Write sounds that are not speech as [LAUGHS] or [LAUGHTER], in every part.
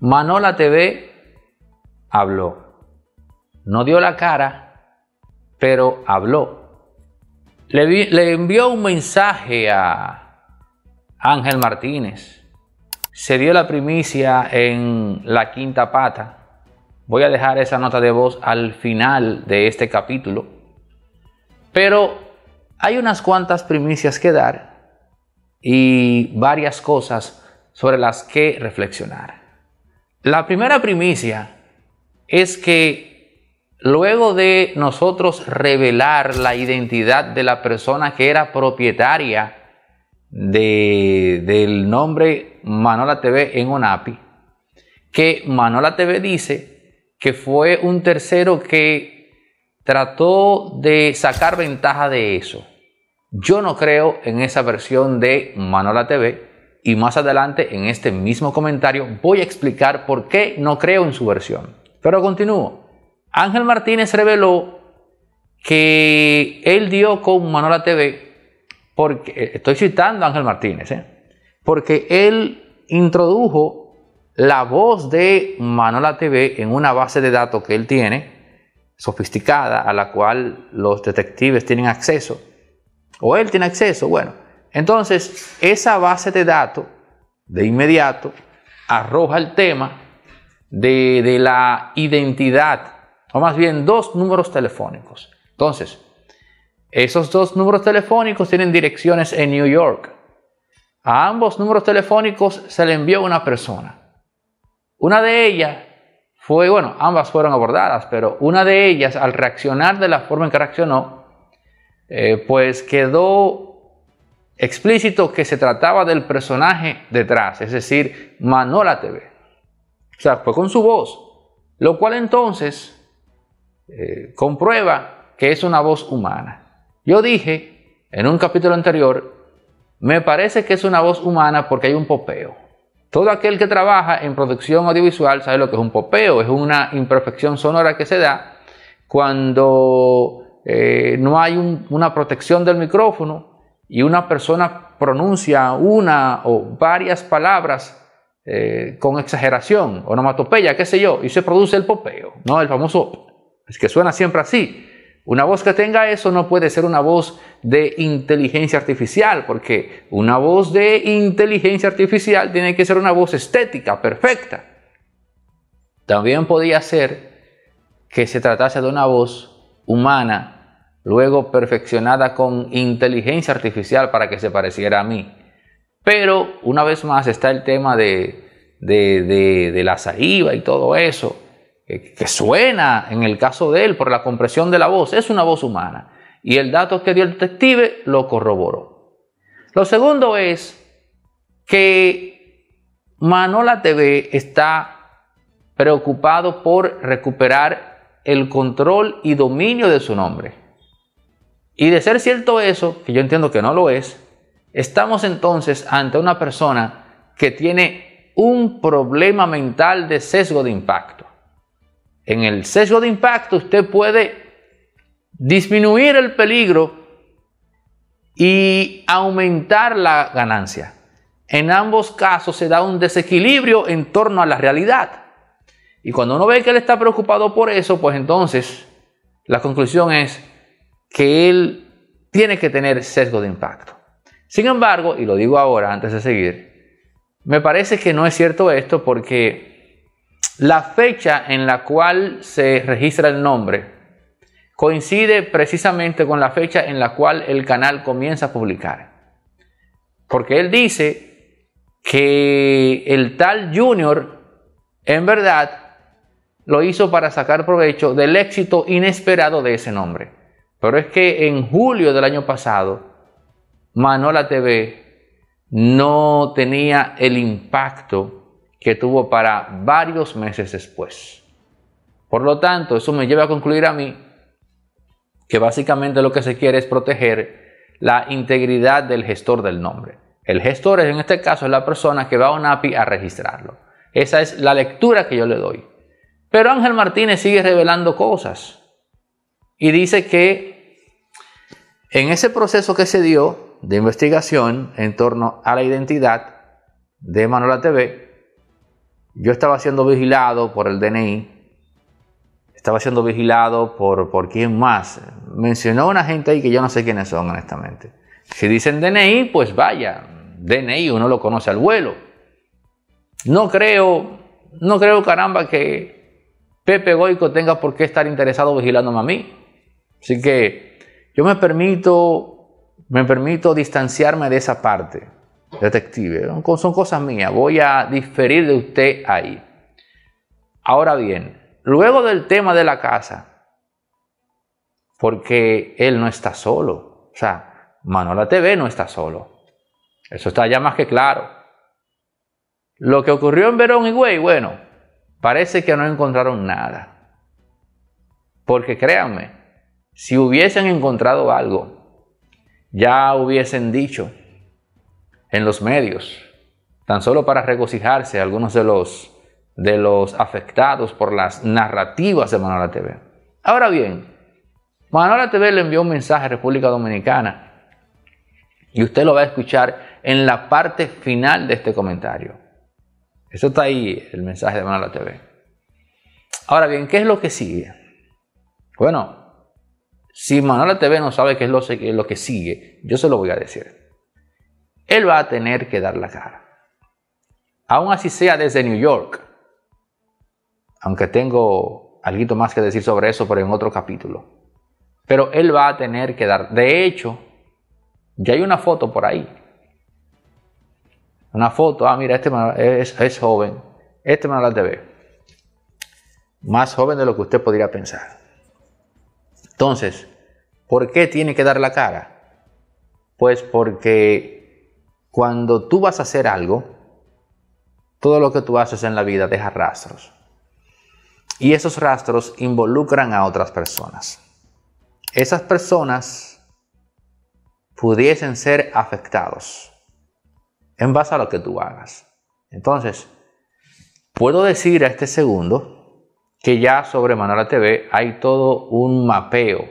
Manola TV habló. No dio la cara, pero habló. Le, le envió un mensaje a Ángel Martínez. Se dio la primicia en la quinta pata. Voy a dejar esa nota de voz al final de este capítulo. Pero hay unas cuantas primicias que dar y varias cosas sobre las que reflexionar. La primera primicia es que luego de nosotros revelar la identidad de la persona que era propietaria de, del nombre Manola TV en ONAPI, que Manola TV dice que fue un tercero que trató de sacar ventaja de eso. Yo no creo en esa versión de Manola TV y más adelante en este mismo comentario voy a explicar por qué no creo en su versión. Pero continúo. Ángel Martínez reveló que él dio con Manola TV, porque, eh, estoy citando a Ángel Martínez, ¿eh? porque él introdujo la voz de Manola TV en una base de datos que él tiene, sofisticada, a la cual los detectives tienen acceso, o él tiene acceso, bueno entonces, esa base de datos de inmediato arroja el tema de, la identidad, o más bien dos números telefónicos. Entonces, esos dos números telefónicos tienen direcciones en New York. A ambos números telefónicos se le envió una persona. Una de ellas fue, bueno, ambas fueron abordadas, pero una de ellas al reaccionar de la forma en que reaccionó, eh, pues quedó explícito que se trataba del personaje detrás, es decir, Manola TV. O sea, fue con su voz, lo cual entonces eh, comprueba que es una voz humana. Yo dije en un capítulo anterior, me parece que es una voz humana porque hay un popeo. Todo aquel que trabaja en producción audiovisual sabe lo que es un popeo, es una imperfección sonora que se da cuando eh, no hay una protección del micrófono y una persona pronuncia una o varias palabras eh, con exageración, onomatopeya, qué sé yo, y se produce el popeo, ¿no? El famoso, es que suena siempre así. Una voz que tenga eso no puede ser una voz de inteligencia artificial, porque una voz de inteligencia artificial tiene que ser una voz estética, perfecta. También podía ser que se tratase de una voz humana luego perfeccionada con inteligencia artificial para que se pareciera a mí. Pero una vez más está el tema de, la saliva y todo eso, que, que, suena en el caso de él por la compresión de la voz, es una voz humana. Y el dato que dio el detective lo corroboró. Lo segundo es que Manola TV está preocupado por recuperar el control y dominio de su nombre. Y de ser cierto eso, que yo entiendo que no lo es, estamos entonces ante una persona que tiene un problema mental de sesgo de impacto. En el sesgo de impacto usted puede disminuir el peligro y aumentar la ganancia. En ambos casos se da un desequilibrio en torno a la realidad. Y cuando uno ve que él está preocupado por eso, pues entonces la conclusión es, que él tiene que tener sesgo de impacto. Sin embargo, y lo digo ahora antes de seguir, me parece que no es cierto esto porque la fecha en la cual se registra el nombre coincide precisamente con la fecha en la cual el canal comienza a publicar. Porque él dice que el tal Junior en verdad lo hizo para sacar provecho del éxito inesperado de ese nombre. Pero es que en julio del año pasado, Manola TV no tenía el impacto que tuvo para varios meses después. Por lo tanto, eso me lleva a concluir a mí que básicamente lo que se quiere es proteger la integridad del gestor del nombre. El gestor en este caso la persona que va a un API a registrarlo. Esa es la lectura que yo le doy. Pero Ángel Martínez sigue revelando cosas. Y dice que en ese proceso que se dio de investigación en torno a la identidad de Manuela TV, yo estaba siendo vigilado por el DNI, estaba siendo vigilado por, por quién más. Mencionó una gente ahí que yo no sé quiénes son, honestamente. Si dicen DNI, pues vaya, DNI uno lo conoce al vuelo. No creo, no creo caramba que Pepe Goico tenga por qué estar interesado vigilándome a mí. Así que yo me permito, me permito distanciarme de esa parte, detective. Son cosas mías, voy a diferir de usted ahí. Ahora bien, luego del tema de la casa, porque él no está solo, o sea, Manuela TV no está solo. Eso está ya más que claro. Lo que ocurrió en Verón y Güey, bueno, parece que no encontraron nada. Porque créanme, si hubiesen encontrado algo, ya hubiesen dicho en los medios, tan solo para regocijarse algunos de los, de los afectados por las narrativas de Manuela TV. Ahora bien, Manuela TV le envió un mensaje a República Dominicana y usted lo va a escuchar en la parte final de este comentario. Eso está ahí, el mensaje de Manuela TV. Ahora bien, ¿qué es lo que sigue? Bueno, si Manuela TV no sabe qué es lo, que sigue, yo se lo voy a decir. Él va a tener que dar la cara. Aún así sea desde New York. Aunque tengo algo más que decir sobre eso, pero en otro capítulo. Pero él va a tener que dar. De hecho, ya hay una foto por ahí. Una foto. Ah, mira, este es, es joven. Este Manuela TV. Más joven de lo que usted podría pensar. Entonces, ¿por qué tiene que dar la cara? Pues porque cuando tú vas a hacer algo, todo lo que tú haces en la vida deja rastros. Y esos rastros involucran a otras personas. Esas personas pudiesen ser afectados en base a lo que tú hagas. Entonces, puedo decir a este segundo que ya sobre Manuela TV hay todo un mapeo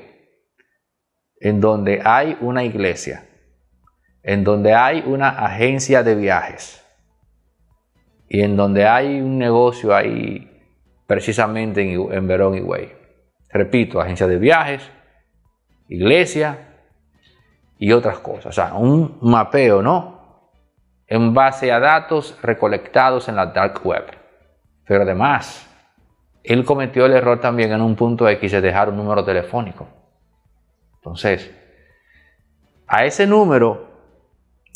en donde hay una iglesia, en donde hay una agencia de viajes y en donde hay un negocio ahí precisamente en, en Verón y Güey. Repito, agencia de viajes, iglesia y otras cosas. O sea, un mapeo, ¿no? En base a datos recolectados en la dark web. Pero además, él cometió el error también en un punto X de dejar un número telefónico. Entonces, a ese número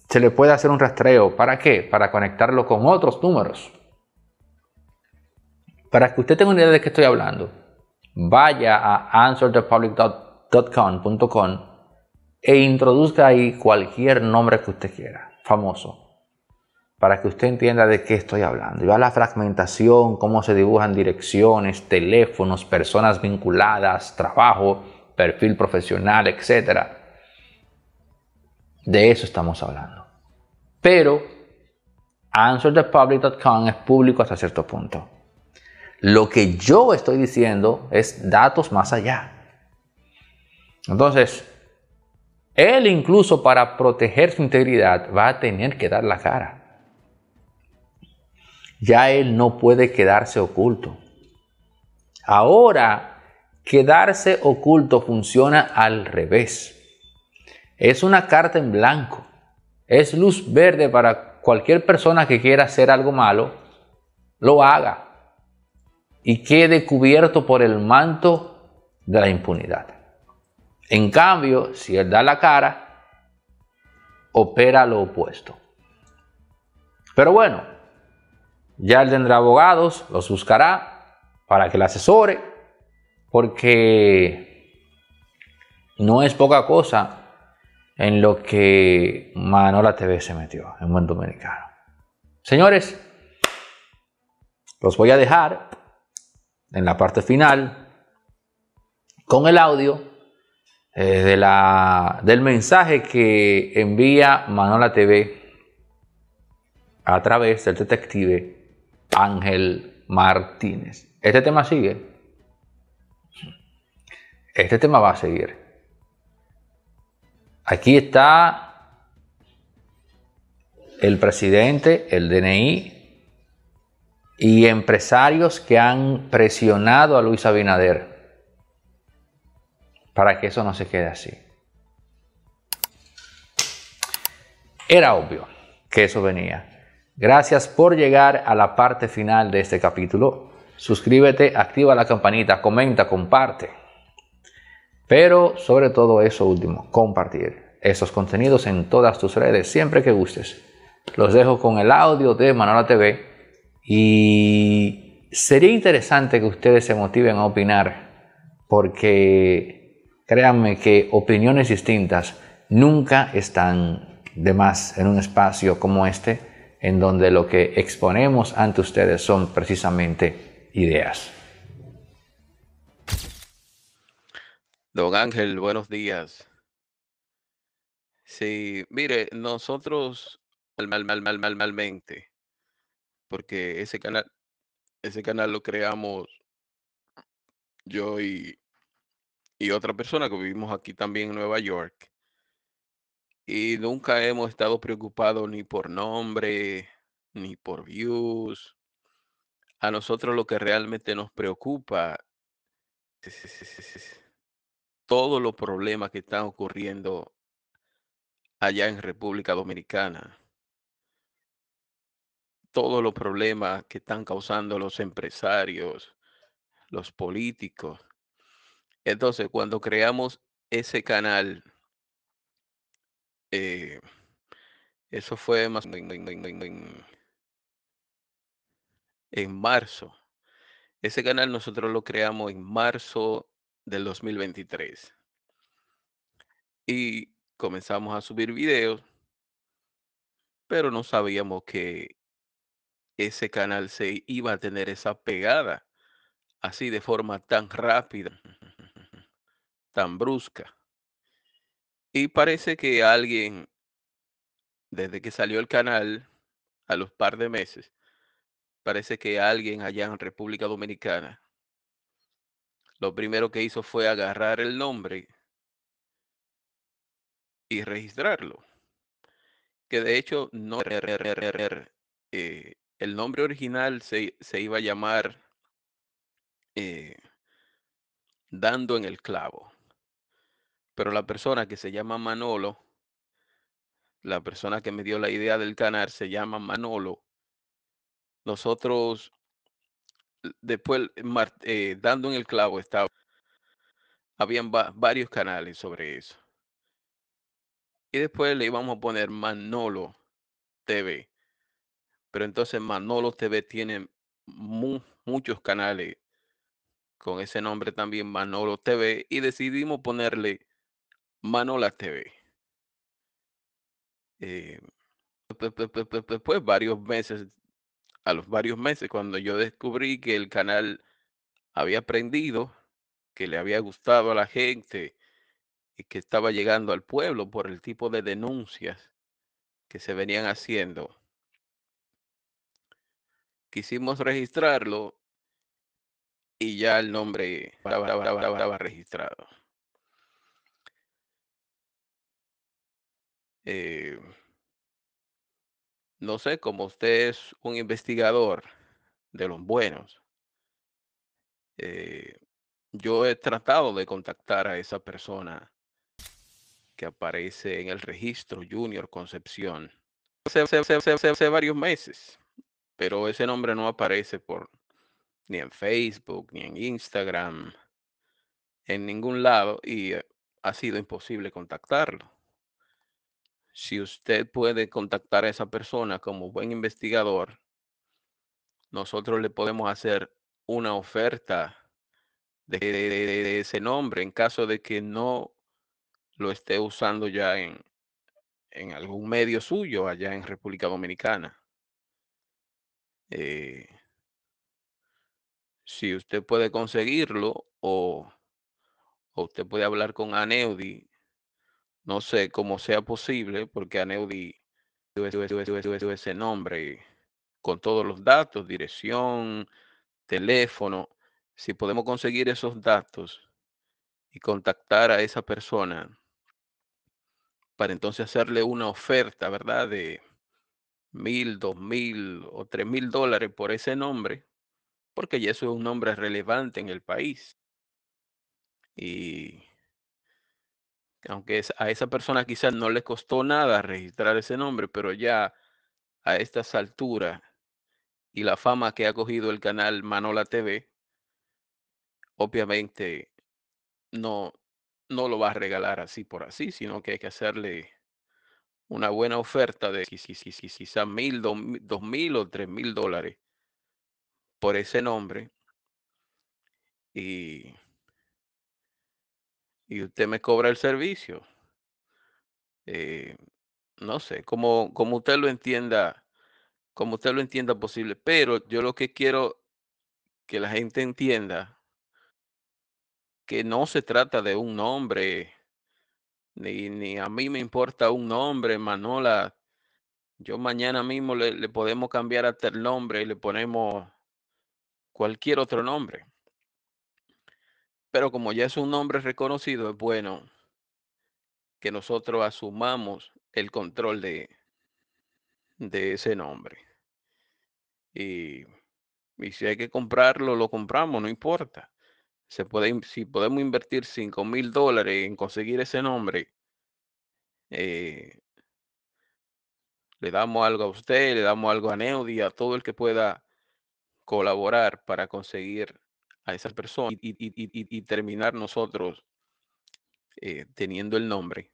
se le puede hacer un rastreo. ¿Para qué? Para conectarlo con otros números. Para que usted tenga una idea de qué estoy hablando, vaya a answerthepublic.com.com e introduzca ahí cualquier nombre que usted quiera, famoso para que usted entienda de qué estoy hablando. Y va la fragmentación, cómo se dibujan direcciones, teléfonos, personas vinculadas, trabajo, perfil profesional, etc. De eso estamos hablando. Pero answerthepublic.com es público hasta cierto punto. Lo que yo estoy diciendo es datos más allá. Entonces, él incluso para proteger su integridad va a tener que dar la cara ya él no puede quedarse oculto. Ahora, quedarse oculto funciona al revés. Es una carta en blanco. Es luz verde para cualquier persona que quiera hacer algo malo, lo haga y quede cubierto por el manto de la impunidad. En cambio, si él da la cara, opera lo opuesto. Pero bueno, ya él tendrá abogados, los buscará para que le asesore, porque no es poca cosa en lo que Manola TV se metió en buen dominicano. Señores, los voy a dejar en la parte final con el audio eh, la, del mensaje que envía Manola TV a través del detective Ángel Martínez. Este tema sigue. Este tema va a seguir. Aquí está el presidente, el DNI y empresarios que han presionado a Luis Abinader para que eso no se quede así. Era obvio que eso venía. Gracias por llegar a la parte final de este capítulo. Suscríbete, activa la campanita, comenta, comparte. Pero sobre todo eso último, compartir esos contenidos en todas tus redes, siempre que gustes. Los dejo con el audio de Manola TV y sería interesante que ustedes se motiven a opinar porque créanme que opiniones distintas nunca están de más en un espacio como este en donde lo que exponemos ante ustedes son precisamente ideas. Don Ángel, buenos días. Sí, mire, nosotros mal, mal, mal, mal, malmente, porque ese canal, ese canal lo creamos yo y, y otra persona que vivimos aquí también en Nueva York. Y nunca hemos estado preocupados ni por nombre, ni por views. A nosotros lo que realmente nos preocupa es [LAUGHS] todos los problemas que están ocurriendo allá en República Dominicana. Todos los problemas que están causando los empresarios, los políticos. Entonces, cuando creamos ese canal eh, eso fue más en, en marzo. Ese canal nosotros lo creamos en marzo del 2023. Y comenzamos a subir videos, pero no sabíamos que ese canal se iba a tener esa pegada así de forma tan rápida, [LAUGHS] tan brusca. Y parece que alguien, desde que salió el canal, a los par de meses, parece que alguien allá en República Dominicana, lo primero que hizo fue agarrar el nombre y registrarlo. Que de hecho, no, eh, el nombre original se, iba a llamar eh, Dando en el Clavo. Pero la persona que se llama Manolo, la persona que me dio la idea del canal se llama Manolo. Nosotros, después, eh, eh, dando en el clavo, estaba, habían varios canales sobre eso. Y después le íbamos a poner Manolo TV. Pero entonces Manolo TV tiene muchos canales con ese nombre también Manolo TV y decidimos ponerle Manola TV. después, eh, pues, varios meses, a los varios meses, cuando yo descubrí que el canal había aprendido, que le había gustado a la gente y que estaba llegando al pueblo por el tipo de denuncias que se venían haciendo. Quisimos registrarlo y ya el nombre estaba registrado. Eh, no sé, como usted es un investigador de los buenos, eh, yo he tratado de contactar a esa persona que aparece en el registro Junior Concepción hace, hace varios meses, pero ese nombre no aparece por ni en Facebook, ni en Instagram, en ningún lado y eh, ha sido imposible contactarlo si usted puede contactar a esa persona como buen investigador, nosotros le podemos hacer una oferta de, ese nombre en caso de que no lo esté usando ya en, algún medio suyo allá en República Dominicana. Eh, si usted puede conseguirlo o, o, usted puede hablar con Aneudi no sé cómo sea posible, porque a Neudi tuve ese nombre con todos los datos, dirección, teléfono. Si podemos conseguir esos datos y contactar a esa persona para entonces hacerle una oferta, ¿verdad? De mil, dos mil o tres mil dólares por ese nombre, porque ya eso es un nombre relevante en el país. Y aunque a esa persona quizás no le costó nada registrar ese nombre, pero ya a estas alturas y la fama que ha cogido el canal Manola TV, obviamente no, no lo va a regalar así por así, sino que hay que hacerle una buena oferta de quizás mil, dos, dos mil o tres mil dólares por ese nombre. Y y usted me cobra el servicio. Eh, no sé, como, como usted lo entienda, como usted lo entienda posible, pero yo lo que quiero que la gente entienda que no se trata de un nombre, ni, ni a mí me importa un nombre, Manola. Yo mañana mismo le, le podemos cambiar hasta el nombre y le ponemos cualquier otro nombre. Pero como ya es un nombre reconocido, es bueno que nosotros asumamos el control de, de ese nombre. Y, si hay que comprarlo, lo compramos, no importa. Se puede, si podemos invertir 5 mil dólares en conseguir ese nombre, eh, le damos algo a usted, le damos algo a Neudi, a todo el que pueda colaborar para conseguir a esa persona y, terminar nosotros eh, teniendo el nombre,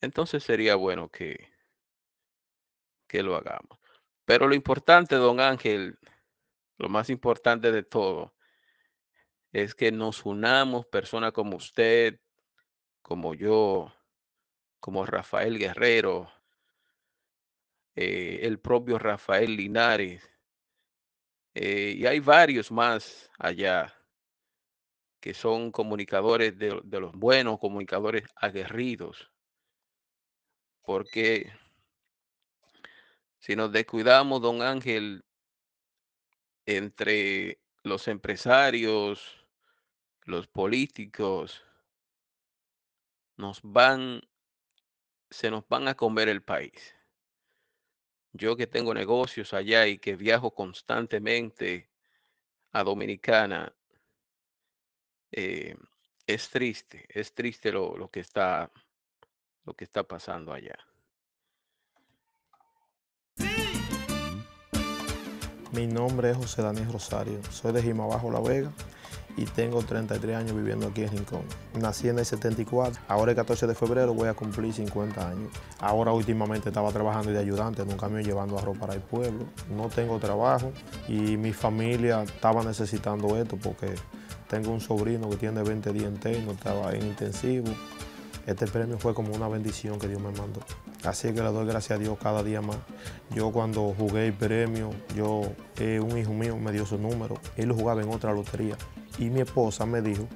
entonces sería bueno que, que lo hagamos. Pero lo importante, don Ángel, lo más importante de todo, es que nos unamos personas como usted, como yo, como Rafael Guerrero, eh, el propio Rafael Linares, eh, y hay varios más allá que son comunicadores de, de los buenos, comunicadores aguerridos. Porque si nos descuidamos, don Ángel, entre los empresarios, los políticos, nos van, se nos van a comer el país yo que tengo negocios allá y que viajo constantemente a Dominicana, eh, es triste, es triste lo, que está, lo que está pasando allá. Mi nombre es José Daniel Rosario, soy de Jimabajo La Vega y tengo 33 años viviendo aquí en Rincón. Nací en el 74, ahora el 14 de febrero voy a cumplir 50 años. Ahora últimamente estaba trabajando de ayudante en un camión llevando arroz para el pueblo. No tengo trabajo y mi familia estaba necesitando esto porque tengo un sobrino que tiene 20 días no estaba en intensivo. Este premio fue como una bendición que Dios me mandó. Así que le doy gracias a Dios cada día más. Yo cuando jugué el premio, yo, eh, un hijo mío me dio su número. Él lo jugaba en otra lotería y mi esposa me dijo,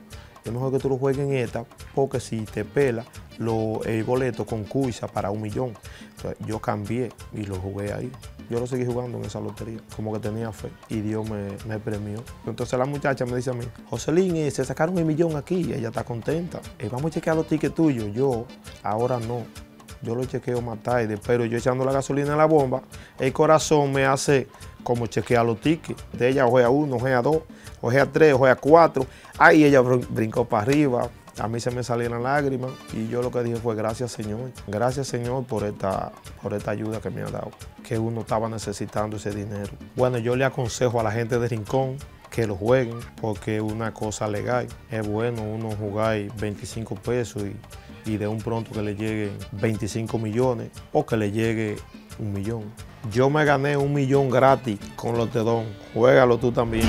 es mejor que tú lo juegues en esta porque si te pela el boleto con Cuisa para un millón. Entonces, yo cambié y lo jugué ahí. Yo lo seguí jugando en esa lotería, como que tenía fe y Dios me, me premió. Entonces la muchacha me dice a mí, Joselín, eh, se sacaron el millón aquí, ella está contenta. Eh, vamos a chequear los tickets tuyos. Yo, ahora no. Yo lo chequeo más tarde, pero yo echando la gasolina en la bomba, el corazón me hace como chequear los tickets. De ella ojea uno, ojea dos a tres, a cuatro. Ahí ella brincó para arriba. A mí se me salieron lágrimas y yo lo que dije fue gracias Señor, gracias Señor por esta, por esta ayuda que me ha dado, que uno estaba necesitando ese dinero. Bueno, yo le aconsejo a la gente de Rincón que lo jueguen porque es una cosa legal. Es bueno uno jugar 25 pesos y, de un pronto que le lleguen 25 millones o que le llegue un millón. Yo me gané un millón gratis con los Don. Juégalo tú también.